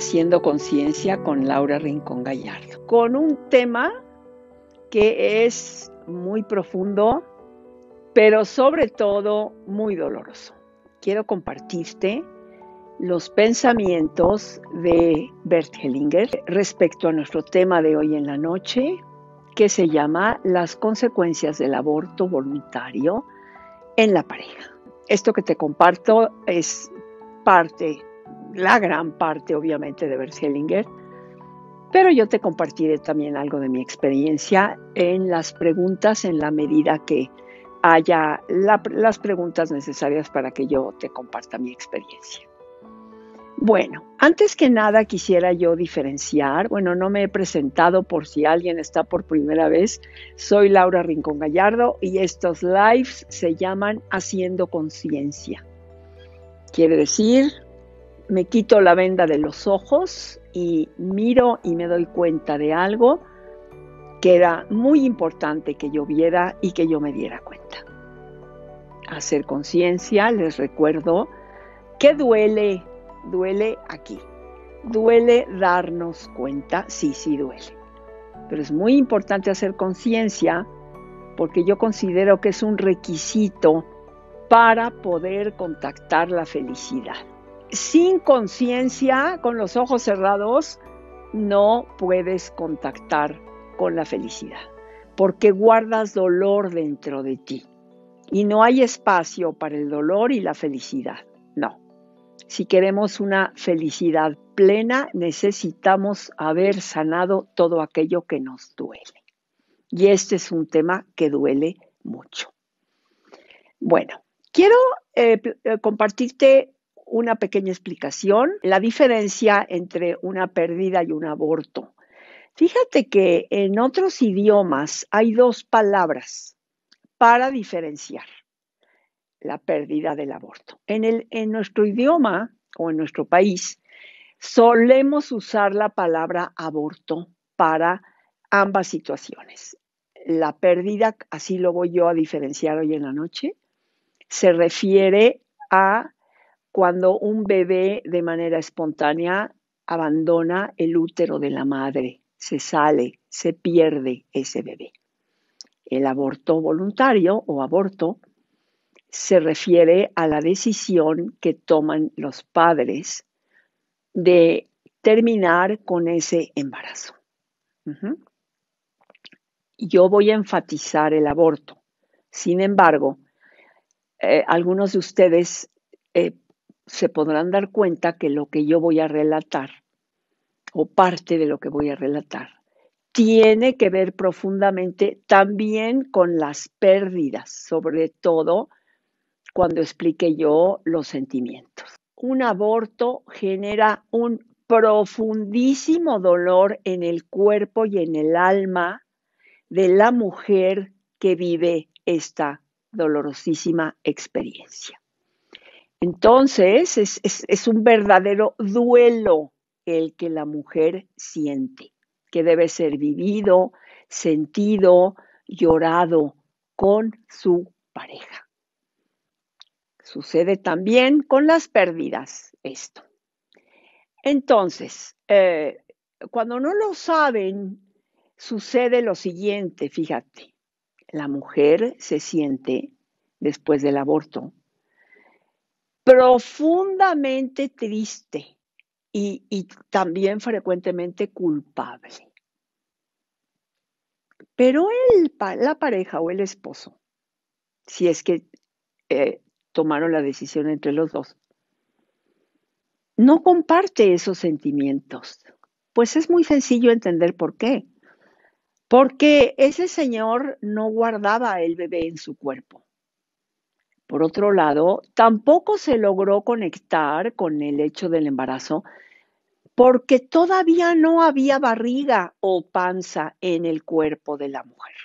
Haciendo Conciencia con Laura Rincón Gallardo, con un tema que es muy profundo, pero sobre todo muy doloroso. Quiero compartirte los pensamientos de Bert Hellinger respecto a nuestro tema de hoy en la noche, que se llama Las consecuencias del aborto voluntario en la pareja. Esto que te comparto es parte la gran parte obviamente de Berselinger, pero yo te compartiré también algo de mi experiencia en las preguntas en la medida que haya las preguntas necesarias para que yo te comparta mi experiencia. Bueno, antes que nada quisiera yo diferenciar, bueno, no me he presentado por si alguien está por primera vez, soy Laura Rincón Gallardo y estos lives se llaman Haciendo Conciencia. Quiere decir me quito la venda de los ojos y miro y me doy cuenta de algo que era muy importante que yo viera y que yo me diera cuenta. Hacer conciencia, les recuerdo, que duele, duele aquí. Duele darnos cuenta, sí, sí duele. Pero es muy importante hacer conciencia porque yo considero que es un requisito para poder contactar la felicidad sin conciencia, con los ojos cerrados, no puedes contactar con la felicidad, porque guardas dolor dentro de ti y no hay espacio para el dolor y la felicidad, no. Si queremos una felicidad plena, necesitamos haber sanado todo aquello que nos duele. Y este es un tema que duele mucho. Bueno, quiero eh, eh, compartirte una pequeña explicación, la diferencia entre una pérdida y un aborto. Fíjate que en otros idiomas hay dos palabras para diferenciar la pérdida del aborto. En, el, en nuestro idioma o en nuestro país solemos usar la palabra aborto para ambas situaciones. La pérdida, así lo voy yo a diferenciar hoy en la noche, se refiere a cuando un bebé de manera espontánea abandona el útero de la madre, se sale, se pierde ese bebé. El aborto voluntario o aborto se refiere a la decisión que toman los padres de terminar con ese embarazo. Yo voy a enfatizar el aborto. Sin embargo, eh, algunos de ustedes eh, se podrán dar cuenta que lo que yo voy a relatar, o parte de lo que voy a relatar, tiene que ver profundamente también con las pérdidas, sobre todo cuando explique yo los sentimientos. Un aborto genera un profundísimo dolor en el cuerpo y en el alma de la mujer que vive esta dolorosísima experiencia. Entonces, es, un verdadero duelo el que la mujer siente, que debe ser vivido, sentido, llorado con su pareja. Sucede también con las pérdidas esto. Entonces, eh, cuando no lo saben, sucede lo siguiente, fíjate, la mujer se siente, después del aborto, profundamente triste y, también frecuentemente culpable. Pero la pareja o el esposo, si es que eh, tomaron la decisión entre los dos, no comparte esos sentimientos. Pues es muy sencillo entender por qué. Porque ese señor no guardaba el bebé en su cuerpo. Por otro lado, tampoco se logró conectar con el hecho del embarazo porque todavía no había barriga o panza en el cuerpo de la mujer.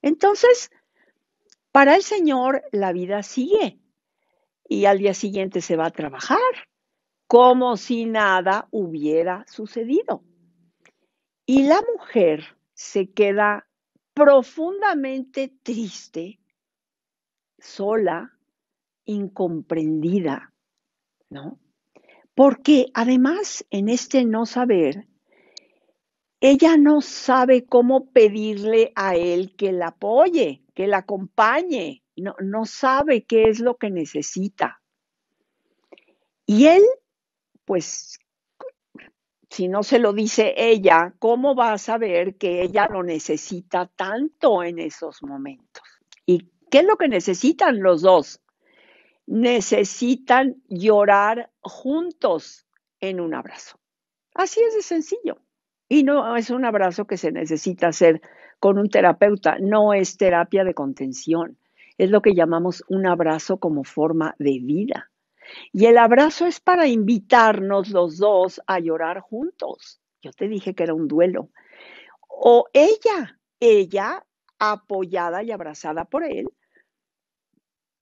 Entonces, para el Señor la vida sigue y al día siguiente se va a trabajar, como si nada hubiera sucedido. Y la mujer se queda profundamente triste, sola, incomprendida, ¿no? Porque además en este no saber, ella no sabe cómo pedirle a él que la apoye, que la acompañe, no, no sabe qué es lo que necesita. Y él, pues, si no se lo dice ella, ¿cómo va a saber que ella lo necesita tanto en esos momentos? ¿Y qué es lo que necesitan los dos? necesitan llorar juntos en un abrazo. Así es de sencillo. Y no es un abrazo que se necesita hacer con un terapeuta, no es terapia de contención, es lo que llamamos un abrazo como forma de vida. Y el abrazo es para invitarnos los dos a llorar juntos. Yo te dije que era un duelo. O ella, ella apoyada y abrazada por él,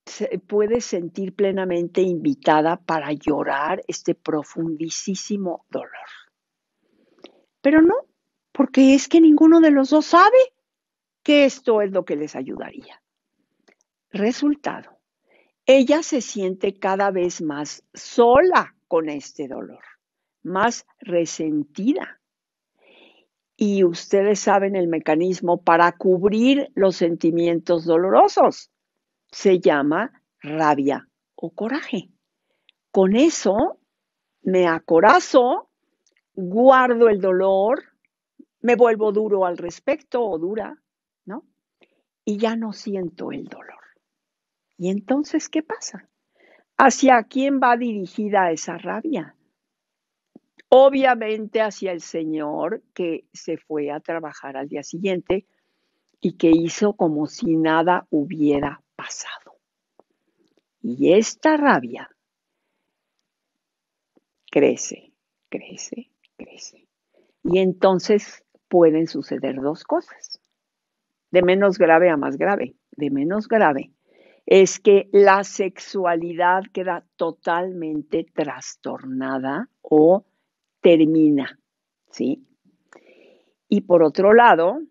se puede sentir plenamente invitada para llorar este profundísimo dolor. Pero no, porque es que ninguno de los dos sabe que esto es lo que les ayudaría. Resultado, ella se siente cada vez más sola con este dolor, más resentida. Y ustedes saben el mecanismo para cubrir los sentimientos dolorosos se llama rabia o coraje. Con eso me acorazo, guardo el dolor, me vuelvo duro al respecto o dura, ¿no? Y ya no siento el dolor. ¿Y entonces qué pasa? ¿Hacia quién va dirigida esa rabia? Obviamente hacia el Señor que se fue a trabajar al día siguiente y que hizo como si nada hubiera y esta rabia crece, crece, crece. Y entonces pueden suceder dos cosas. De menos grave a más grave. De menos grave es que la sexualidad queda totalmente trastornada o termina, ¿sí? Y por otro lado,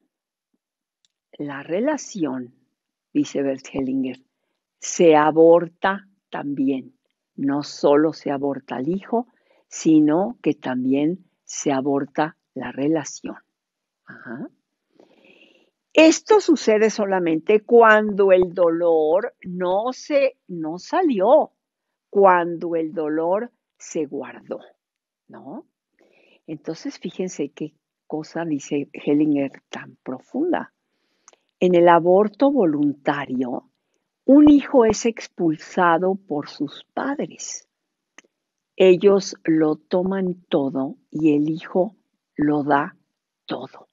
la relación dice Bert Hellinger, se aborta también. No solo se aborta el hijo, sino que también se aborta la relación. Esto sucede solamente cuando el dolor no se no salió, cuando el dolor se guardó, ¿no? Entonces, fíjense qué cosa dice Hellinger tan profunda en el aborto voluntario, un hijo es expulsado por sus padres. Ellos lo toman todo y el hijo lo da todo.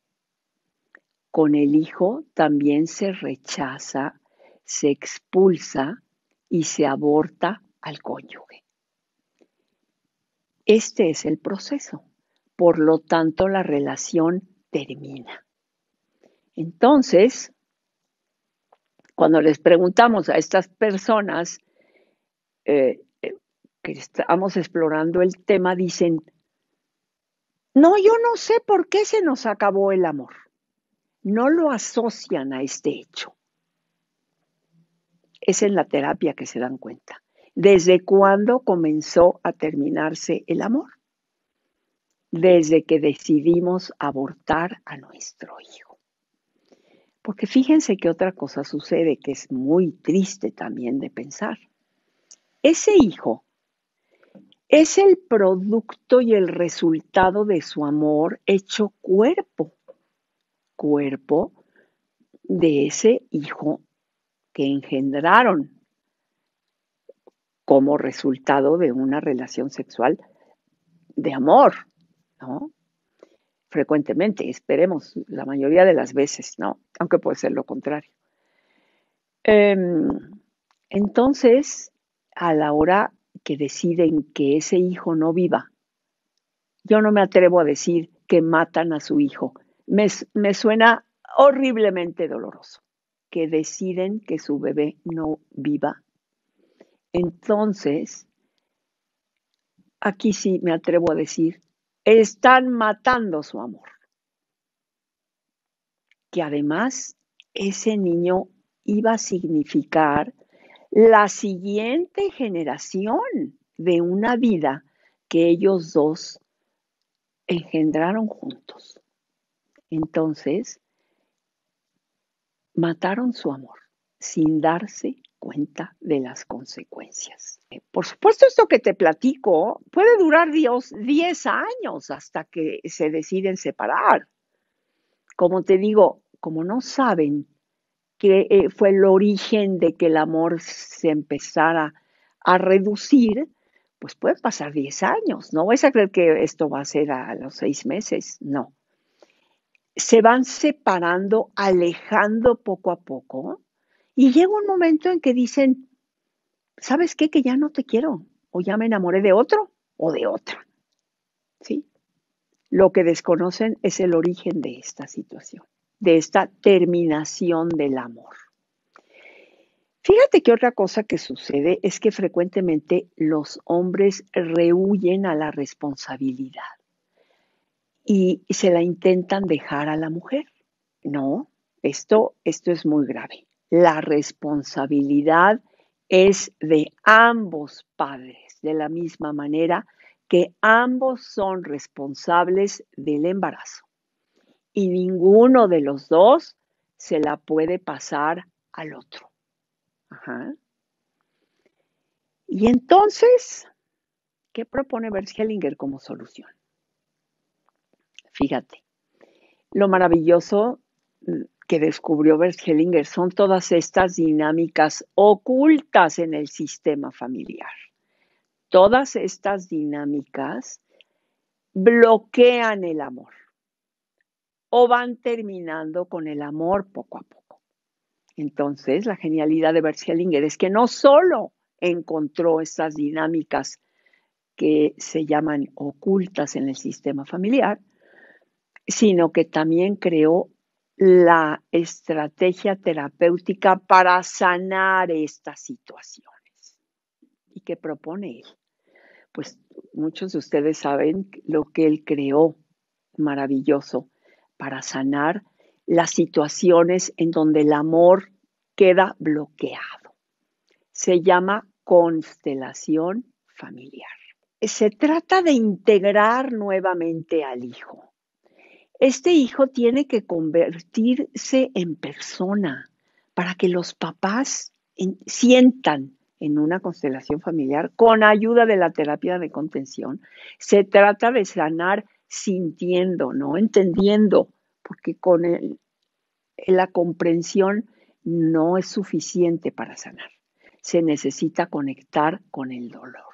Con el hijo también se rechaza, se expulsa y se aborta al cónyuge. Este es el proceso. Por lo tanto, la relación termina. Entonces, cuando les preguntamos a estas personas eh, eh, que estamos explorando el tema, dicen, no, yo no sé por qué se nos acabó el amor. No lo asocian a este hecho. Es en la terapia que se dan cuenta. ¿Desde cuándo comenzó a terminarse el amor? Desde que decidimos abortar a nuestro hijo. Porque fíjense que otra cosa sucede que es muy triste también de pensar. Ese hijo es el producto y el resultado de su amor hecho cuerpo, cuerpo de ese hijo que engendraron como resultado de una relación sexual de amor, ¿no? frecuentemente, esperemos la mayoría de las veces, ¿no? Aunque puede ser lo contrario. Em, entonces, a la hora que deciden que ese hijo no viva, yo no me atrevo a decir que matan a su hijo. Me, me suena horriblemente doloroso que deciden que su bebé no viva. Entonces, aquí sí me atrevo a decir están matando su amor. Que además ese niño iba a significar la siguiente generación de una vida que ellos dos engendraron juntos. Entonces, mataron su amor sin darse cuenta de las consecuencias. Eh, por supuesto, esto que te platico puede durar Dios 10 años hasta que se deciden separar. Como te digo, como no saben que eh, fue el origen de que el amor se empezara a reducir, pues pueden pasar 10 años. No vais a creer que esto va a ser a los seis meses, no. Se van separando, alejando poco a poco y llega un momento en que dicen, ¿sabes qué? Que ya no te quiero, o ya me enamoré de otro o de otra. ¿Sí? Lo que desconocen es el origen de esta situación, de esta terminación del amor. Fíjate que otra cosa que sucede es que frecuentemente los hombres rehuyen a la responsabilidad y se la intentan dejar a la mujer. No, esto, esto es muy grave la responsabilidad es de ambos padres, de la misma manera que ambos son responsables del embarazo. Y ninguno de los dos se la puede pasar al otro. Y entonces, ¿qué propone Hellinger como solución? Fíjate, lo maravilloso que descubrió Bert son todas estas dinámicas ocultas en el sistema familiar. Todas estas dinámicas bloquean el amor o van terminando con el amor poco a poco. Entonces, la genialidad de Bert es que no solo encontró estas dinámicas que se llaman ocultas en el sistema familiar, sino que también creó la estrategia terapéutica para sanar estas situaciones. ¿Y qué propone él? Pues muchos de ustedes saben lo que él creó maravilloso para sanar las situaciones en donde el amor queda bloqueado. Se llama constelación familiar. Se trata de integrar nuevamente al hijo este hijo tiene que convertirse en persona para que los papás sientan en una constelación familiar, con ayuda de la terapia de contención, se trata de sanar sintiendo, no entendiendo, porque con la comprensión no es suficiente para sanar. Se necesita conectar con el dolor.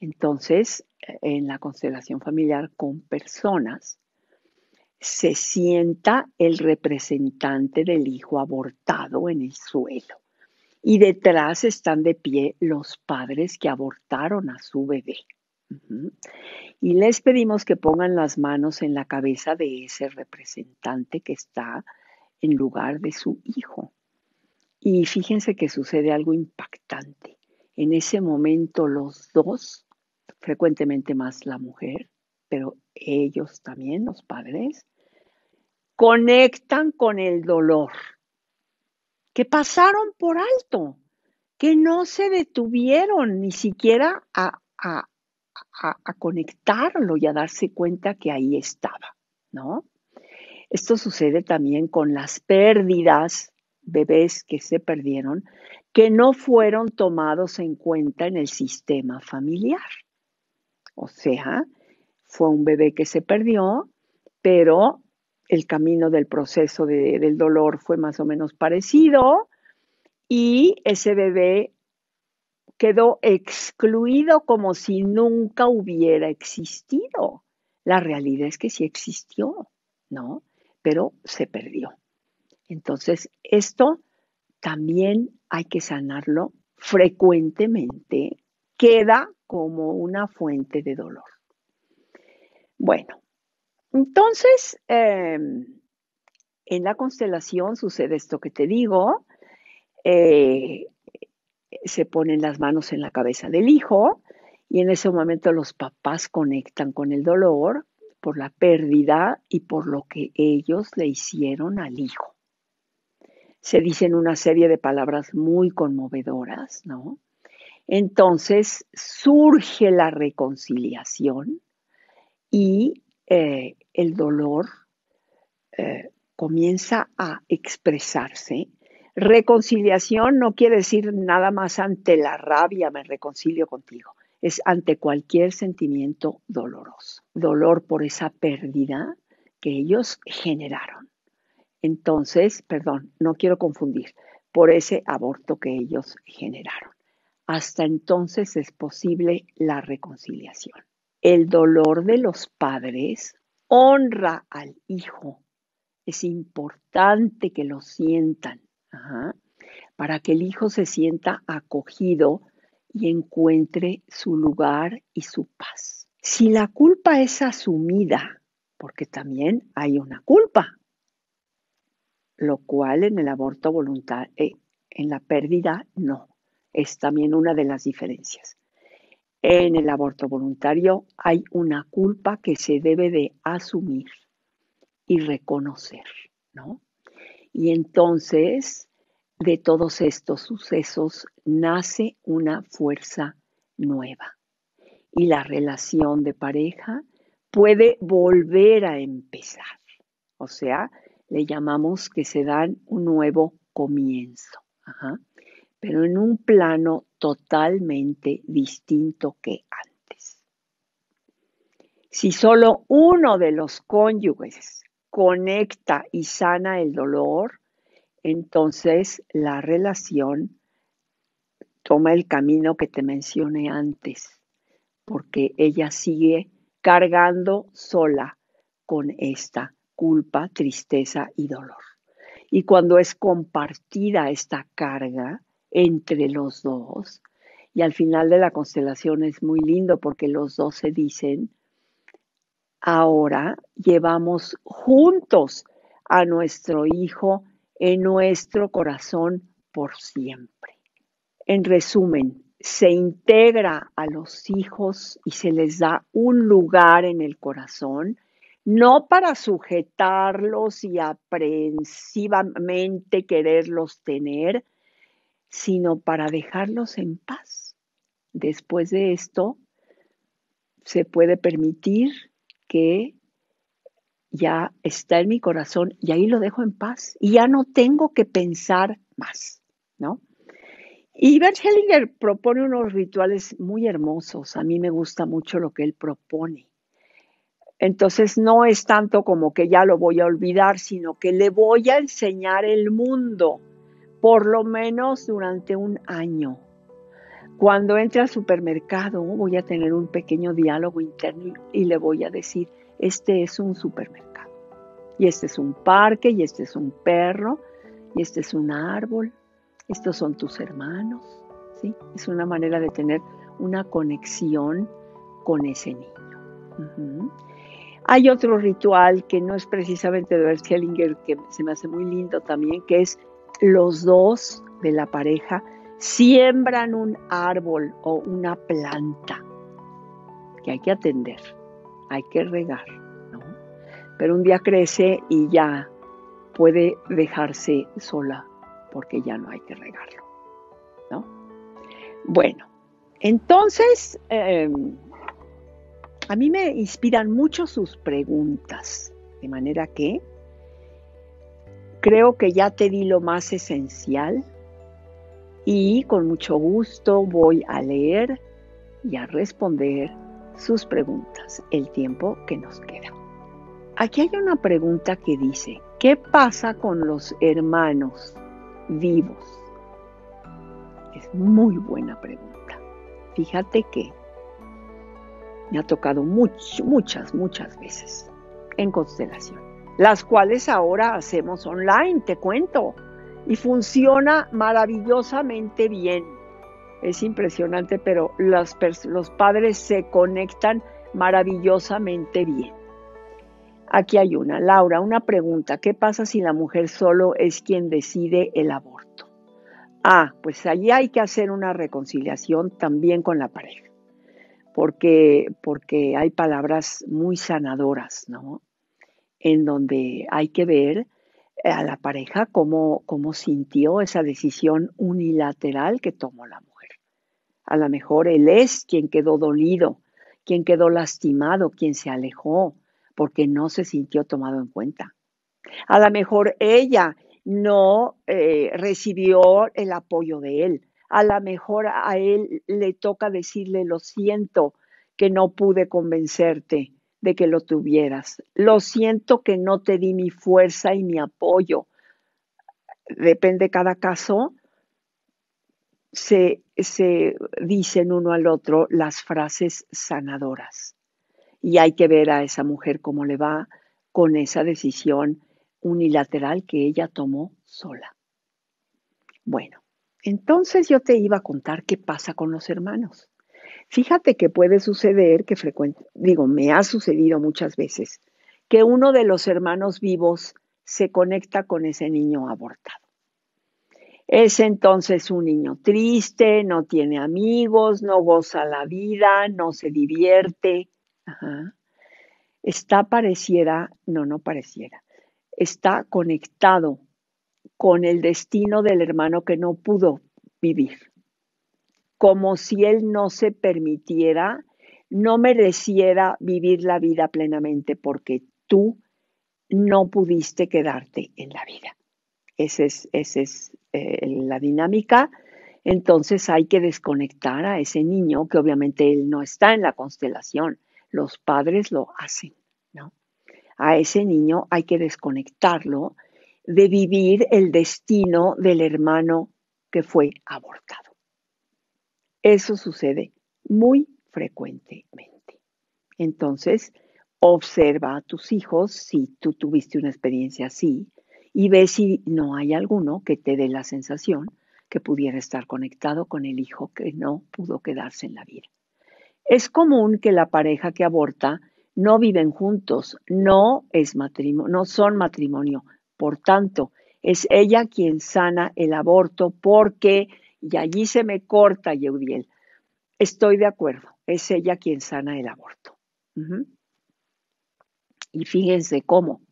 Entonces, en la constelación familiar con personas, se sienta el representante del hijo abortado en el suelo y detrás están de pie los padres que abortaron a su bebé. Y les pedimos que pongan las manos en la cabeza de ese representante que está en lugar de su hijo. Y fíjense que sucede algo impactante. En ese momento los dos, frecuentemente más la mujer, pero ellos también, los padres, conectan con el dolor, que pasaron por alto, que no se detuvieron ni siquiera a, conectarlo y a darse cuenta que ahí estaba, ¿no? Esto sucede también con las pérdidas, bebés que se perdieron, que no fueron tomados en cuenta en el sistema familiar. O sea, fue un bebé que se perdió, pero el camino del proceso del dolor fue más o menos parecido y ese bebé quedó excluido como si nunca hubiera existido. La realidad es que sí existió, ¿no? Pero se perdió. Entonces, esto también hay que sanarlo frecuentemente. Queda como una fuente de dolor. Bueno, entonces, em, en la constelación sucede esto que te digo. Eh, se ponen las manos en la cabeza del hijo y en ese momento los papás conectan con el dolor por la pérdida y por lo que ellos le hicieron al hijo. Se dicen una serie de palabras muy conmovedoras, ¿no? Entonces surge la reconciliación y eh, el dolor eh, comienza a expresarse. Reconciliación no quiere decir nada más ante la rabia me reconcilio contigo, es ante cualquier sentimiento doloroso, dolor por esa pérdida que ellos generaron. Entonces, perdón, no quiero confundir, por ese aborto que ellos generaron. Hasta entonces es posible la reconciliación. El dolor de los padres honra al hijo. Es importante que lo sientan para que el hijo se sienta acogido y encuentre su lugar y su paz. Si la culpa es asumida, porque también hay una culpa, lo cual en el aborto voluntario, eh, en la pérdida, no. Es también una de las diferencias. En el aborto voluntario hay una culpa que se debe de asumir y reconocer, ¿no? Y entonces, de todos estos sucesos nace una fuerza nueva y la relación de pareja puede volver a empezar. O sea, le llamamos que se dan un nuevo comienzo, pero en un plano totalmente distinto que antes. Si solo uno de los cónyuges conecta y sana el dolor, entonces la relación toma el camino que te mencioné antes, porque ella sigue cargando sola con esta culpa, tristeza y dolor. Y cuando es compartida esta carga, entre los dos. Y al final de la constelación es muy lindo porque los dos se dicen, ahora llevamos juntos a nuestro hijo en nuestro corazón por siempre. En resumen, se integra a los hijos y se les da un lugar en el corazón, no para sujetarlos y aprensivamente quererlos tener, sino para dejarlos en paz. Después de esto, se puede permitir que ya está en mi corazón y ahí lo dejo en paz y ya no tengo que pensar más, ¿no? Y Bert Hellinger propone unos rituales muy hermosos. A mí me gusta mucho lo que él propone. Entonces no es tanto como que ya lo voy a olvidar, sino que le voy a enseñar el mundo por lo menos durante un año. Cuando entre al supermercado voy a tener un pequeño diálogo interno y le voy a decir, este es un supermercado, y este es un parque, y este es un perro, y este es un árbol, estos son tus hermanos. ¿sí? Es una manera de tener una conexión con ese niño. Hay otro ritual que no es precisamente de Bert que se me hace muy lindo también, que es los dos de la pareja siembran un árbol o una planta que hay que atender, hay que regar, ¿no? Pero un día crece y ya puede dejarse sola porque ya no hay que regarlo, ¿no? Bueno, entonces, em, a mí me inspiran mucho sus preguntas, de manera que Creo que ya te di lo más esencial y con mucho gusto voy a leer y a responder sus preguntas el tiempo que nos queda. Aquí hay una pregunta que dice, ¿qué pasa con los hermanos vivos? Es muy buena pregunta. Fíjate que me ha tocado muchas, muchas veces en constelación las cuales ahora hacemos online, te cuento, y funciona maravillosamente bien. Es impresionante, pero los padres se conectan maravillosamente bien. Aquí hay una. Laura, una pregunta. ¿Qué pasa si la mujer solo es quien decide el aborto? Ah, pues allí hay que hacer una reconciliación también con la pareja, porque, porque hay palabras muy sanadoras, ¿no? en donde hay que ver a la pareja cómo, cómo sintió esa decisión unilateral que tomó la mujer. A lo mejor él es quien quedó dolido, quien quedó lastimado, quien se alejó, porque no se sintió tomado en cuenta. A lo mejor ella no eh, recibió el apoyo de él. A lo mejor a él le toca decirle, lo siento, que no pude convencerte, de que lo tuvieras. Lo siento que no te di mi fuerza y mi apoyo. Depende cada caso. Se, se dicen uno al otro las frases sanadoras. Y hay que ver a esa mujer cómo le va con esa decisión unilateral que ella tomó sola. Bueno, entonces yo te iba a contar qué pasa con los hermanos. Fíjate que puede suceder, que frecuente, digo, me ha sucedido muchas veces, que uno de los hermanos vivos se conecta con ese niño abortado. Es entonces un niño triste, no tiene amigos, no goza la vida, no se divierte. Está pareciera, no, no pareciera, está conectado con el destino del hermano que no pudo vivir como si él no se permitiera, no mereciera vivir la vida plenamente porque tú no pudiste quedarte en la vida. Esa es, es eh, la dinámica. Entonces hay que desconectar a ese niño, que obviamente él no está en la constelación, los padres lo hacen, ¿no? A ese niño hay que desconectarlo de vivir el destino del hermano que fue abortado. Eso sucede muy frecuentemente. Entonces, observa a tus hijos si tú tuviste una experiencia así y ve si no hay alguno que te dé la sensación que pudiera estar conectado con el hijo que no pudo quedarse en la vida. Es común que la pareja que aborta no viven juntos, no es matrimonio, no son matrimonio. Por tanto, es ella quien sana el aborto porque y allí se me corta, Yeudiel. Estoy de acuerdo, es ella quien sana el aborto. Y fíjense cómo.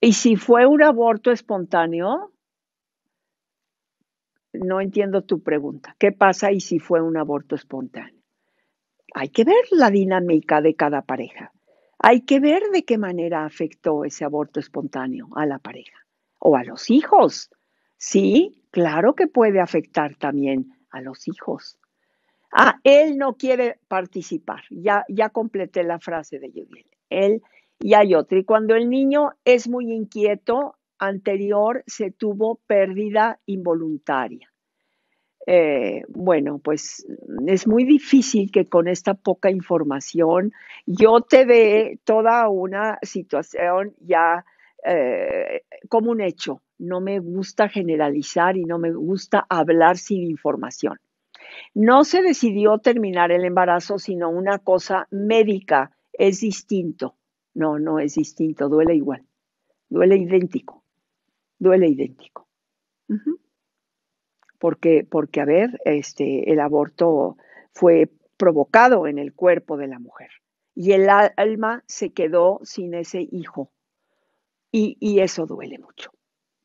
Y si fue un aborto espontáneo, no entiendo tu pregunta. ¿Qué pasa y si fue un aborto espontáneo? Hay que ver la dinámica de cada pareja. Hay que ver de qué manera afectó ese aborto espontáneo a la pareja o a los hijos. Sí, claro que puede afectar también a los hijos. Ah, él no quiere participar. Ya, ya completé la frase de Judith. Él y hay otro. Y cuando el niño es muy inquieto, anterior se tuvo pérdida involuntaria. Eh, bueno, pues es muy difícil que con esta poca información yo te dé toda una situación ya eh, como un hecho. No me gusta generalizar y no me gusta hablar sin información. No se decidió terminar el embarazo, sino una cosa médica. Es distinto. No, no es distinto. Duele igual. Duele idéntico. Duele idéntico. porque, porque, a ver, este, el aborto fue provocado en el cuerpo de la mujer y el alma se quedó sin ese hijo y, eso duele mucho,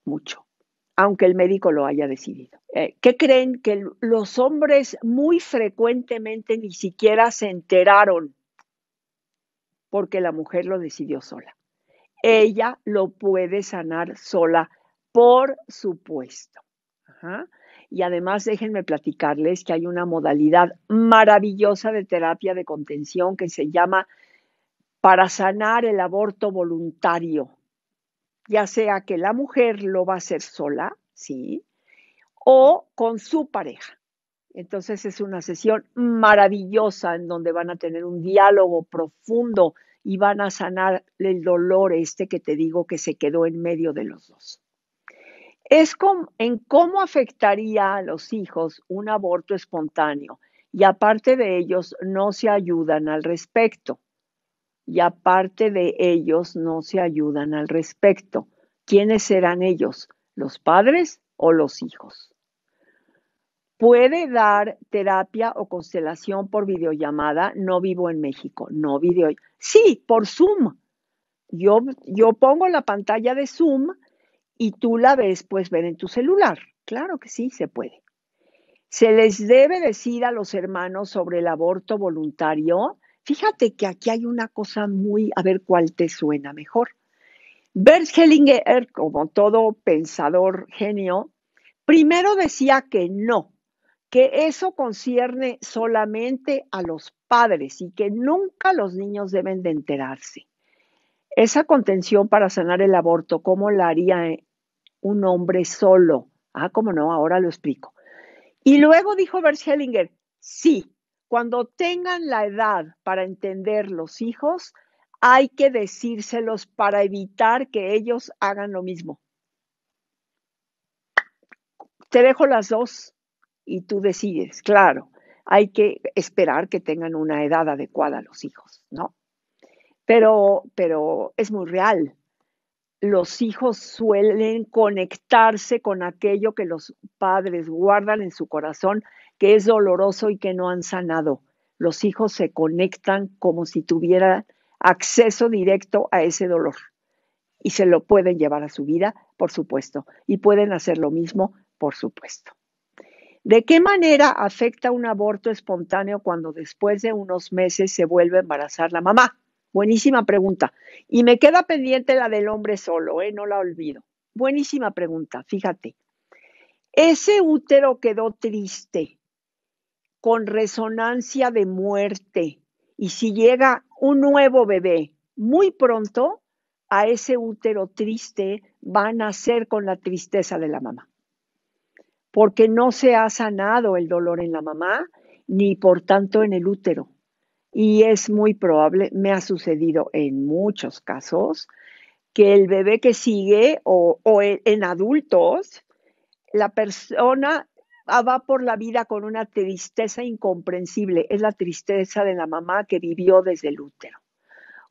mucho, aunque el médico lo haya decidido. Eh, ¿Qué creen? Que los hombres muy frecuentemente ni siquiera se enteraron porque la mujer lo decidió sola. Ella lo puede sanar sola, por supuesto. Y además déjenme platicarles que hay una modalidad maravillosa de terapia de contención que se llama para sanar el aborto voluntario ya sea que la mujer lo va a hacer sola, ¿sí? O con su pareja. Entonces es una sesión maravillosa en donde van a tener un diálogo profundo y van a sanar el dolor este que te digo que se quedó en medio de los dos. Es en cómo afectaría a los hijos un aborto espontáneo y aparte de ellos no se ayudan al respecto y aparte de ellos no se ayudan al respecto. ¿Quiénes serán ellos? ¿Los padres o los hijos? Puede dar terapia o constelación por videollamada. No vivo en México, no video. Sí, por Zoom. Yo, yo pongo la pantalla de Zoom y tú la ves, pues ver en tu celular. Claro que sí, se puede. Se les debe decir a los hermanos sobre el aborto voluntario Fíjate que aquí hay una cosa muy, a ver cuál te suena mejor. Bert Hellinger, como todo pensador genio, primero decía que no, que eso concierne solamente a los padres y que nunca los niños deben de enterarse. Esa contención para sanar el aborto, ¿cómo la haría un hombre solo? Ah, cómo no, ahora lo explico. Y luego dijo Bert Hellinger, sí, cuando tengan la edad para entender los hijos, hay que decírselos para evitar que ellos hagan lo mismo. Te dejo las dos y tú decides, claro, hay que esperar que tengan una edad adecuada los hijos, ¿no? Pero, pero es muy real. Los hijos suelen conectarse con aquello que los padres guardan en su corazón que es doloroso y que no han sanado. Los hijos se conectan como si tuvieran acceso directo a ese dolor y se lo pueden llevar a su vida, por supuesto, y pueden hacer lo mismo, por supuesto. ¿De qué manera afecta un aborto espontáneo cuando después de unos meses se vuelve a embarazar la mamá? Buenísima pregunta. Y me queda pendiente la del hombre solo, ¿eh? no la olvido. Buenísima pregunta, fíjate. Ese útero quedó triste, con resonancia de muerte. Y si llega un nuevo bebé muy pronto, a ese útero triste van a nacer con la tristeza de la mamá. Porque no se ha sanado el dolor en la mamá, ni por tanto en el útero. Y es muy probable, me ha sucedido en muchos casos, que el bebé que sigue o, o en adultos, la persona Ah, va por la vida con una tristeza incomprensible. Es la tristeza de la mamá que vivió desde el útero.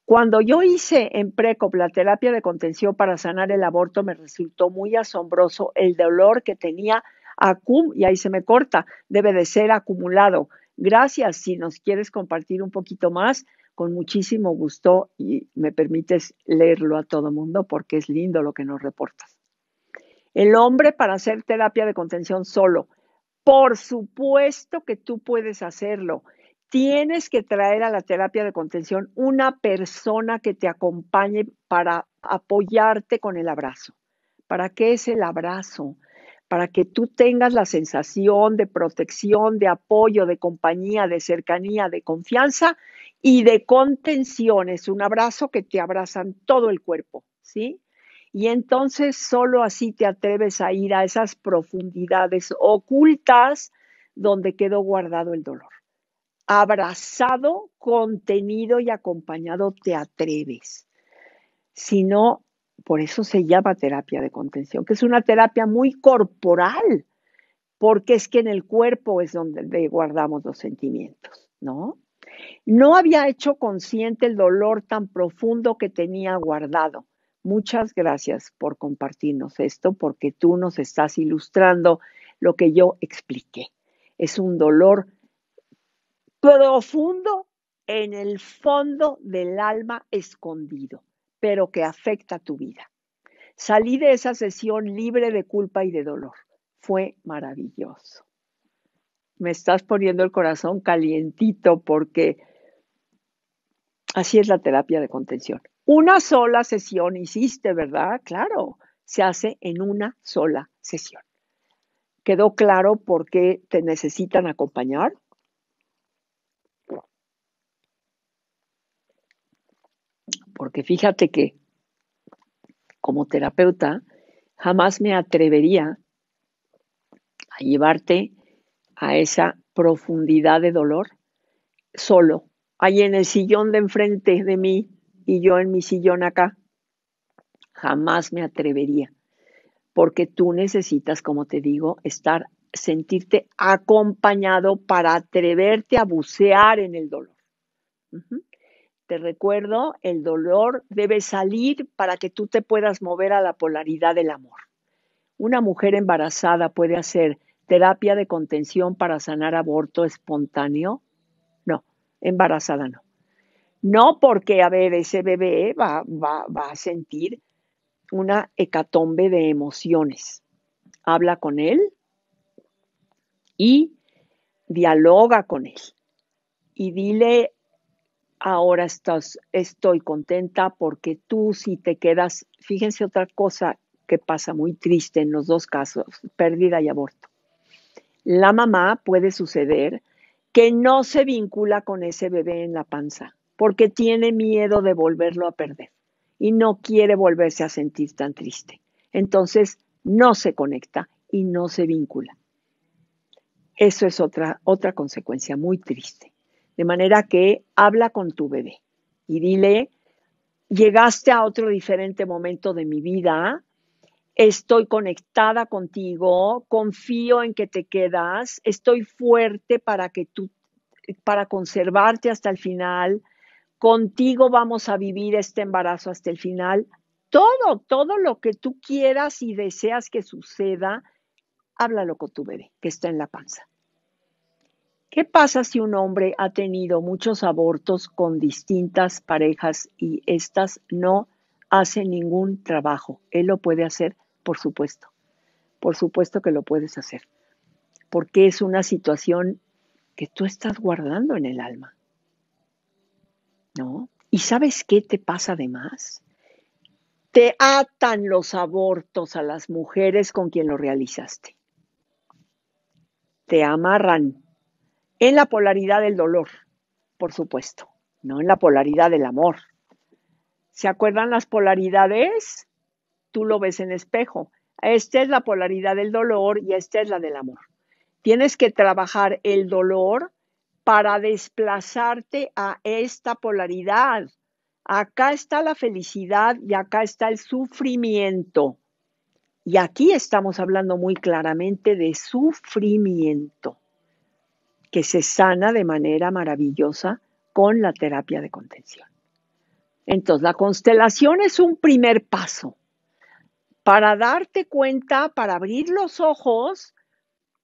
Cuando yo hice en PRECOP la terapia de contención para sanar el aborto, me resultó muy asombroso el dolor que tenía acum, y ahí se me corta, debe de ser acumulado. Gracias, si nos quieres compartir un poquito más, con muchísimo gusto y me permites leerlo a todo mundo porque es lindo lo que nos reportas. El hombre para hacer terapia de contención solo por supuesto que tú puedes hacerlo. Tienes que traer a la terapia de contención una persona que te acompañe para apoyarte con el abrazo. ¿Para qué es el abrazo? Para que tú tengas la sensación de protección, de apoyo, de compañía, de cercanía, de confianza y de contención. Es un abrazo que te abrazan todo el cuerpo, ¿sí? y entonces solo así te atreves a ir a esas profundidades ocultas donde quedó guardado el dolor. Abrazado, contenido y acompañado te atreves. Si por eso se llama terapia de contención, que es una terapia muy corporal, porque es que en el cuerpo es donde guardamos los sentimientos, ¿no? No había hecho consciente el dolor tan profundo que tenía guardado Muchas gracias por compartirnos esto, porque tú nos estás ilustrando lo que yo expliqué. Es un dolor profundo en el fondo del alma escondido, pero que afecta tu vida. Salí de esa sesión libre de culpa y de dolor. Fue maravilloso. Me estás poniendo el corazón calientito porque así es la terapia de contención. Una sola sesión hiciste, ¿verdad? Claro, se hace en una sola sesión. ¿Quedó claro por qué te necesitan acompañar? Porque fíjate que como terapeuta jamás me atrevería a llevarte a esa profundidad de dolor solo, ahí en el sillón de enfrente de mí, y yo en mi sillón acá. Jamás me atrevería, porque tú necesitas, como te digo, estar, sentirte acompañado para atreverte a bucear en el dolor. Te recuerdo, el dolor debe salir para que tú te puedas mover a la polaridad del amor. Una mujer embarazada puede hacer terapia de contención para sanar aborto espontáneo. No, embarazada no. No porque, a ver, ese bebé va, va a sentir una hecatombe de emociones. Habla con él y dialoga con él. Y dile, ahora estoy contenta porque tú si te quedas, fíjense otra cosa que pasa muy triste en los dos casos, pérdida y aborto. La mamá puede suceder que no se vincula con ese bebé en la panza porque tiene miedo de volverlo a perder y no quiere volverse a sentir tan triste. Entonces no se conecta y no se vincula. Eso es otra, otra consecuencia muy triste. De manera que habla con tu bebé y dile, llegaste a otro diferente momento de mi vida, estoy conectada contigo, confío en que te quedas, estoy fuerte para que tú para conservarte hasta el final, contigo vamos a vivir este embarazo hasta el final. Todo, todo lo que tú quieras y deseas que suceda, háblalo con tu bebé que está en la panza. ¿Qué pasa si un hombre ha tenido muchos abortos con distintas parejas y estas no hacen ningún trabajo? Él lo puede hacer, por supuesto. Por supuesto que lo puedes hacer. Porque es una situación que tú estás guardando en el alma. ¿no? ¿Y sabes qué te pasa además? Te atan los abortos a las mujeres con quien lo realizaste. Te amarran en la polaridad del dolor, por supuesto, no en la polaridad del amor. ¿Se acuerdan las polaridades? Tú lo ves en espejo. Esta es la polaridad del dolor y esta es la del amor. Tienes que trabajar el dolor para desplazarte a esta polaridad. Acá está la felicidad y acá está el sufrimiento. Y aquí estamos hablando muy claramente de sufrimiento, que se sana de manera maravillosa con la terapia de contención. Entonces, la constelación es un primer paso para darte cuenta, para abrir los ojos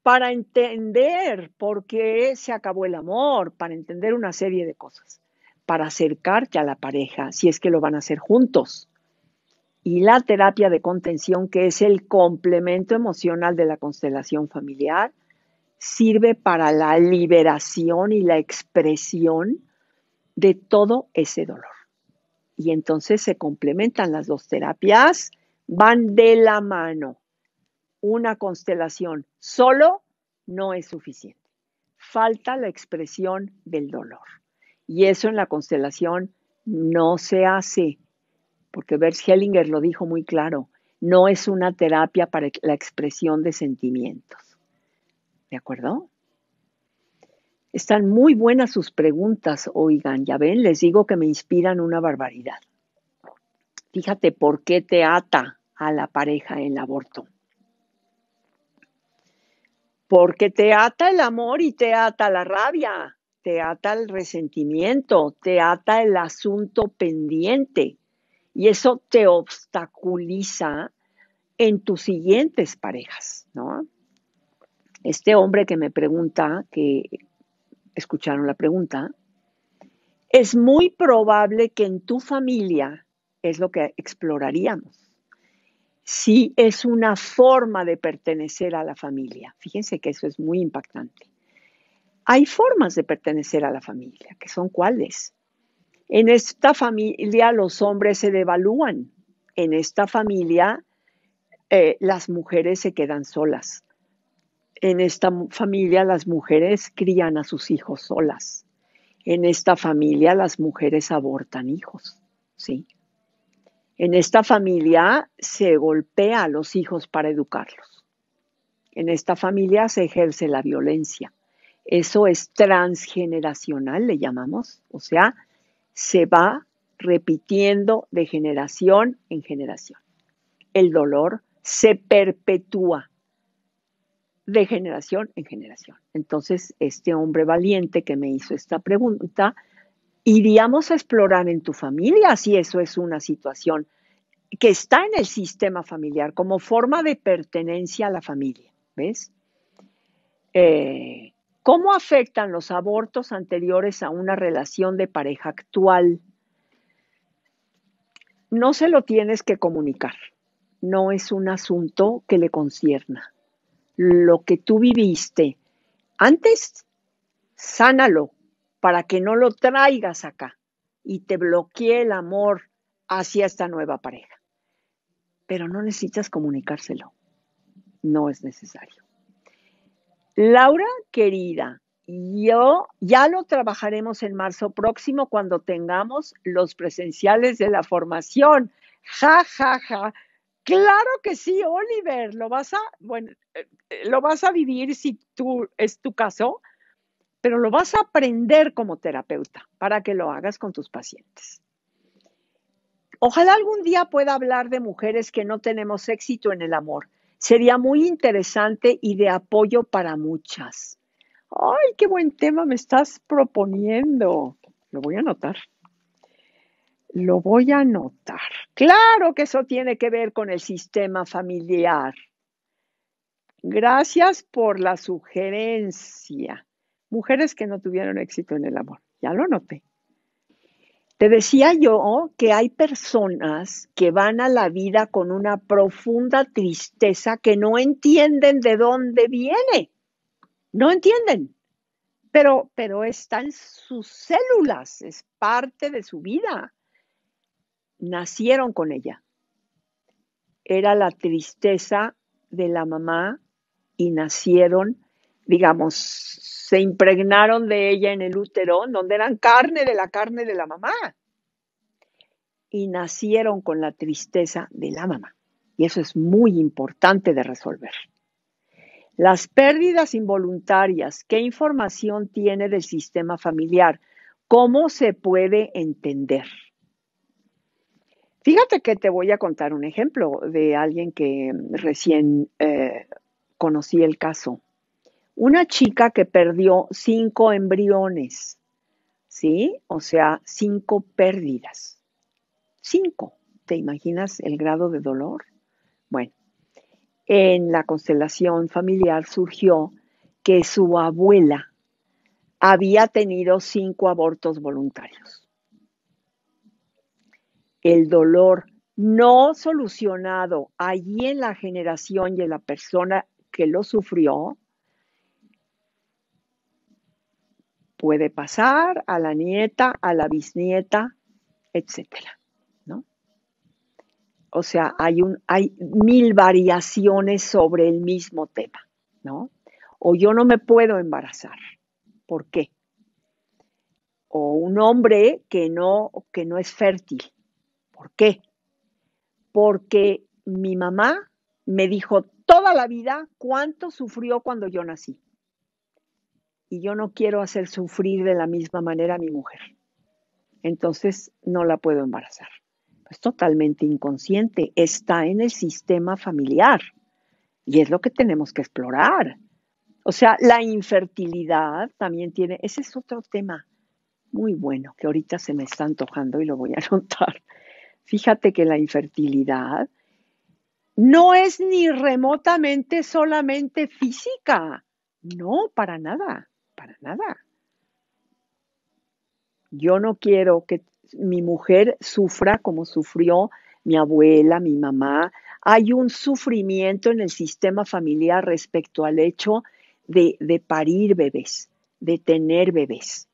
para entender por qué se acabó el amor, para entender una serie de cosas, para acercarte a la pareja, si es que lo van a hacer juntos. Y la terapia de contención, que es el complemento emocional de la constelación familiar, sirve para la liberación y la expresión de todo ese dolor. Y entonces se complementan las dos terapias, van de la mano una constelación solo no es suficiente. Falta la expresión del dolor. Y eso en la constelación no se hace, porque Bert Hellinger lo dijo muy claro, no es una terapia para la expresión de sentimientos. ¿De acuerdo? Están muy buenas sus preguntas, oigan, ya ven, les digo que me inspiran una barbaridad. Fíjate por qué te ata a la pareja el aborto porque te ata el amor y te ata la rabia, te ata el resentimiento, te ata el asunto pendiente y eso te obstaculiza en tus siguientes parejas, ¿no? Este hombre que me pregunta, que escucharon la pregunta, es muy probable que en tu familia es lo que exploraríamos sí es una forma de pertenecer a la familia. Fíjense que eso es muy impactante. Hay formas de pertenecer a la familia, que son cuáles. En esta familia los hombres se devalúan, en esta familia eh, las mujeres se quedan solas, en esta familia las mujeres crían a sus hijos solas, en esta familia las mujeres abortan hijos, ¿sí? En esta familia se golpea a los hijos para educarlos. En esta familia se ejerce la violencia. Eso es transgeneracional, le llamamos. O sea, se va repitiendo de generación en generación. El dolor se perpetúa de generación en generación. Entonces, este hombre valiente que me hizo esta pregunta iríamos a explorar en tu familia si eso es una situación que está en el sistema familiar como forma de pertenencia a la familia, ¿ves? Eh, ¿Cómo afectan los abortos anteriores a una relación de pareja actual? No se lo tienes que comunicar, no es un asunto que le concierna. Lo que tú viviste antes, sánalo, para que no lo traigas acá y te bloquee el amor hacia esta nueva pareja. Pero no necesitas comunicárselo. No es necesario. Laura, querida, yo ya lo trabajaremos en marzo próximo cuando tengamos los presenciales de la formación. Ja, ja, ja. Claro que sí, Oliver, lo vas a, bueno, eh, eh, lo vas a vivir si tú es tu caso pero lo vas a aprender como terapeuta para que lo hagas con tus pacientes. Ojalá algún día pueda hablar de mujeres que no tenemos éxito en el amor. Sería muy interesante y de apoyo para muchas. ¡Ay, qué buen tema me estás proponiendo! Lo voy a anotar. Lo voy a anotar. Claro que eso tiene que ver con el sistema familiar. Gracias por la sugerencia mujeres que no tuvieron éxito en el amor. Ya lo noté. Te decía yo que hay personas que van a la vida con una profunda tristeza que no entienden de dónde viene. No entienden. Pero, pero está en sus células, es parte de su vida. Nacieron con ella. Era la tristeza de la mamá y nacieron digamos, se impregnaron de ella en el útero, donde eran carne de la carne de la mamá. Y nacieron con la tristeza de la mamá. Y eso es muy importante de resolver. Las pérdidas involuntarias, ¿qué información tiene del sistema familiar? ¿Cómo se puede entender? Fíjate que te voy a contar un ejemplo de alguien que recién eh, conocí el caso. Una chica que perdió cinco embriones, ¿sí? O sea, cinco pérdidas. Cinco. ¿Te imaginas el grado de dolor? Bueno, en la constelación familiar surgió que su abuela había tenido cinco abortos voluntarios. El dolor no solucionado allí en la generación y en la persona que lo sufrió puede pasar a la nieta, a la bisnieta, etcétera, ¿no? O sea, hay, un, hay mil variaciones sobre el mismo tema, ¿no? O yo no me puedo embarazar. ¿Por qué? O un hombre que no, que no es fértil. ¿Por qué? Porque mi mamá me dijo toda la vida cuánto sufrió cuando yo nací y yo no quiero hacer sufrir de la misma manera a mi mujer. Entonces no la puedo embarazar. Es totalmente inconsciente, está en el sistema familiar y es lo que tenemos que explorar. O sea, la infertilidad también tiene, ese es otro tema muy bueno que ahorita se me está antojando y lo voy a anotar. Fíjate que la infertilidad no es ni remotamente solamente física, no, para nada para nada. Yo no quiero que mi mujer sufra como sufrió mi abuela, mi mamá. Hay un sufrimiento en el sistema familiar respecto al hecho de, parir bebés, de tener bebés,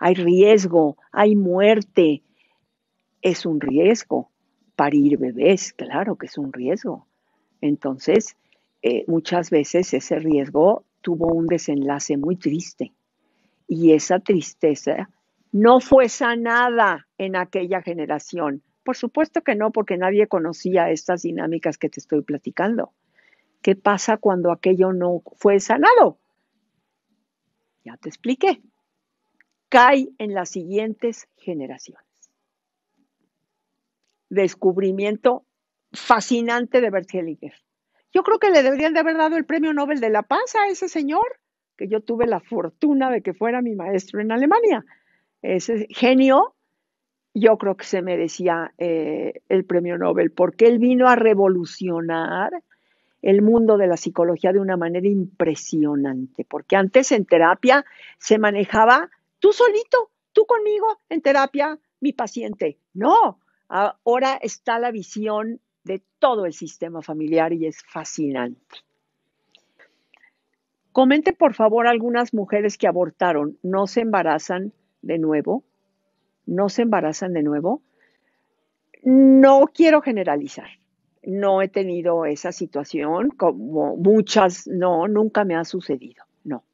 Hay riesgo, hay muerte. Es un riesgo. Parir bebés, claro que es un riesgo. Entonces, eh, muchas veces ese riesgo tuvo un desenlace muy triste y esa tristeza no fue sanada en aquella generación. Por supuesto que no, porque nadie conocía estas dinámicas que te estoy platicando. ¿Qué pasa cuando aquello no fue sanado? Ya te expliqué. Cae en las siguientes generaciones. Descubrimiento fascinante de Bert Hellinger. Yo creo que le deberían de haber dado el premio Nobel de la Paz a ese señor, que yo tuve la fortuna de que fuera mi maestro en Alemania. Ese genio, yo creo que se merecía eh, el premio Nobel, porque él vino a revolucionar el mundo de la psicología de una manera impresionante, porque antes en terapia se manejaba tú solito, tú conmigo en terapia, mi paciente. No, ahora está la visión de todo el sistema familiar y es fascinante. Comente por favor algunas mujeres que abortaron, no se embarazan de nuevo, no se embarazan de nuevo. No quiero generalizar, no he tenido esa situación, como muchas, no, nunca me ha sucedido, no.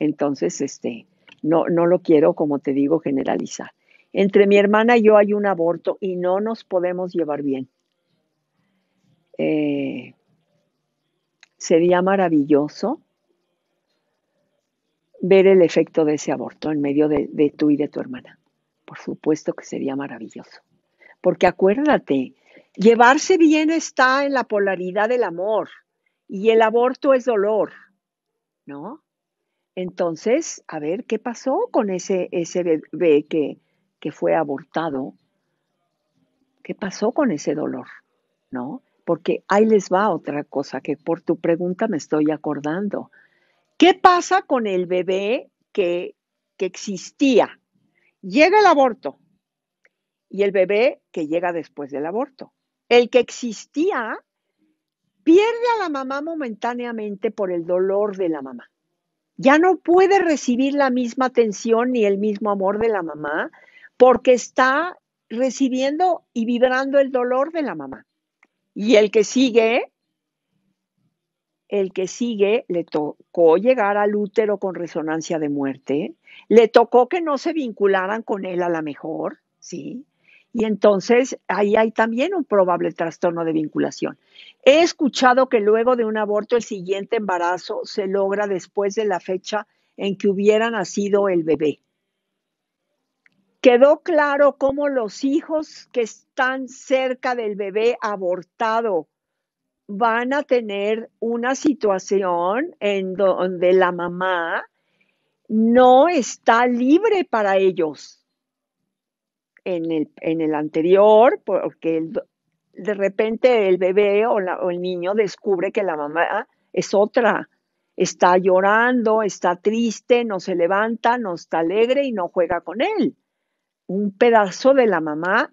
Entonces, este, no, no lo quiero, como te digo, generalizar. Entre mi hermana y yo hay un aborto y no nos podemos llevar bien. Eh, sería maravilloso ver el efecto de ese aborto en medio de, tú y de tu hermana. Por supuesto que sería maravilloso. Porque acuérdate, llevarse bien está en la polaridad del amor y el aborto es dolor, ¿no? Entonces, a ver qué pasó con ese, bebé que, que fue abortado. ¿Qué pasó con ese dolor? ¿No? porque ahí les va otra cosa que por tu pregunta me estoy acordando. ¿Qué pasa con el bebé que, que existía? Llega el aborto y el bebé que llega después del aborto. El que existía pierde a la mamá momentáneamente por el dolor de la mamá. Ya no puede recibir la misma atención ni el mismo amor de la mamá porque está recibiendo y vibrando el dolor de la mamá. Y el que sigue, el que sigue, le tocó llegar al útero con resonancia de muerte, le tocó que no se vincularan con él a la mejor, ¿sí? Y entonces ahí hay también un probable trastorno de vinculación. He escuchado que luego de un aborto el siguiente embarazo se logra después de la fecha en que hubiera nacido el bebé. Quedó claro cómo los hijos que están cerca del bebé abortado van a tener una situación en donde la mamá no está libre para ellos. En el, anterior, porque de repente el bebé o el niño descubre que la mamá es otra, está llorando, está triste, no se levanta, no está alegre y no juega con él un pedazo de la mamá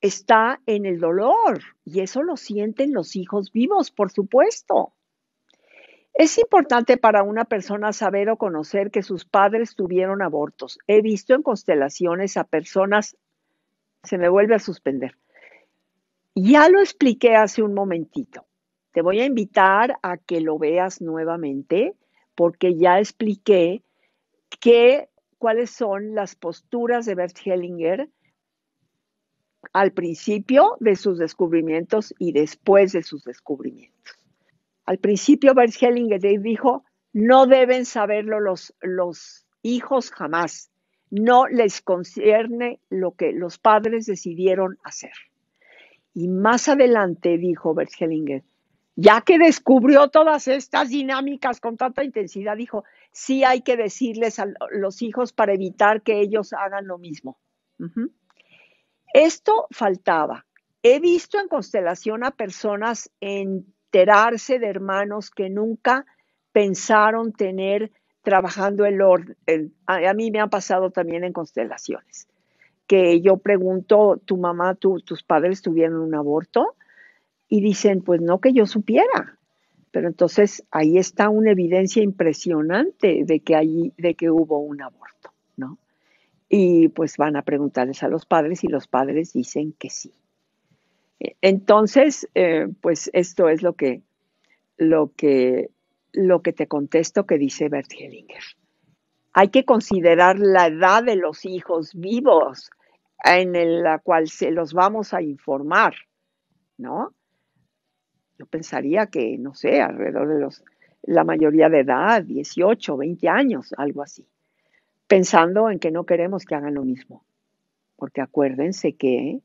está en el dolor y eso lo sienten los hijos vivos, por supuesto. Es importante para una persona saber o conocer que sus padres tuvieron abortos. He visto en constelaciones a personas, se me vuelve a suspender. Ya lo expliqué hace un momentito. Te voy a invitar a que lo veas nuevamente porque ya expliqué que cuáles son las posturas de Bert Hellinger al principio de sus descubrimientos y después de sus descubrimientos. Al principio Bert Hellinger dijo, no deben saberlo los, los hijos jamás, no les concierne lo que los padres decidieron hacer. Y más adelante dijo Bert Hellinger, ya que descubrió todas estas dinámicas con tanta intensidad, dijo, sí hay que decirles a los hijos para evitar que ellos hagan lo mismo. Esto faltaba. He visto en constelación a personas enterarse de hermanos que nunca pensaron tener trabajando el orden. a, mí me ha pasado también en constelaciones, que yo pregunto, ¿tu mamá, tus padres tuvieron un aborto? Y dicen, pues no que yo supiera. Pero entonces ahí está una evidencia impresionante de que, allí, de que hubo un aborto, ¿no? Y pues van a preguntarles a los padres y los padres dicen que sí. Eh, entonces, eh, pues esto es lo que, lo, que, lo que te contesto que dice Bert Hellinger. Hay que considerar la edad de los hijos vivos en la cual se los vamos a informar, ¿no? yo pensaría que, no sé, alrededor de los, la mayoría de edad, 18, 20 años, algo así, pensando en que no queremos que hagan lo mismo. Porque acuérdense que,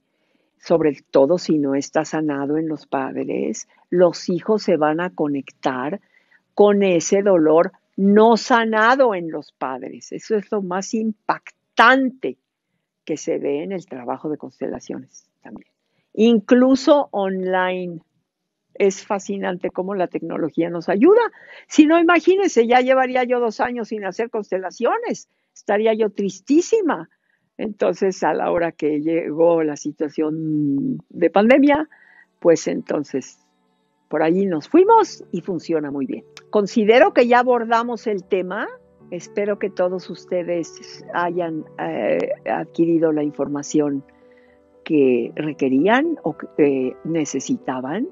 sobre todo si no está sanado en los padres, los hijos se van a conectar con ese dolor no sanado en los padres. Eso es lo más impactante que se ve en el trabajo de constelaciones también. Incluso online es fascinante cómo la tecnología nos ayuda. Si no, imagínense, ya llevaría yo dos años sin hacer constelaciones, estaría yo tristísima. Entonces, a la hora que llegó la situación de pandemia, pues entonces por allí nos fuimos y funciona muy bien. Considero que ya abordamos el tema. Espero que todos ustedes hayan eh, adquirido la información que requerían o que eh, necesitaban.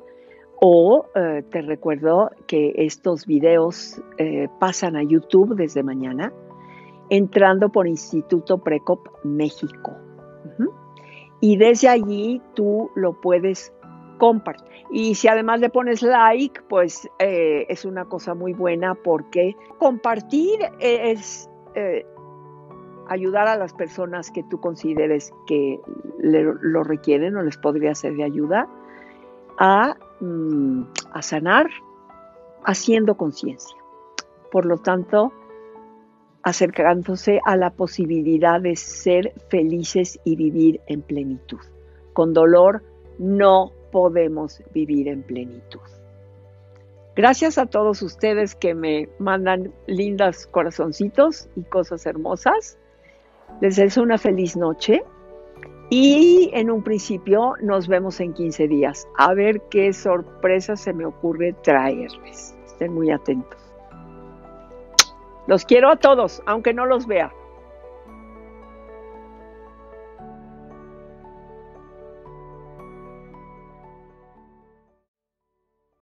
O eh, te recuerdo que estos videos eh, pasan a YouTube desde mañana, entrando por Instituto Precop México. Y desde allí tú lo puedes compartir. Y si además le pones like, pues eh, es una cosa muy buena porque compartir es ayudar a las personas que tú consideres que lo requieren o les podría ser de ayuda Mm, a, sanar haciendo conciencia. Por lo tanto, acercándose a la posibilidad de ser felices y vivir en plenitud. Con dolor no podemos vivir en plenitud. Gracias a todos ustedes que me mandan lindas corazoncitos y cosas hermosas. Les deseo una feliz noche. Y en un principio nos vemos en 15 días. A ver qué sorpresa se me ocurre traerles. Estén muy atentos. Los quiero a todos, aunque no los vea.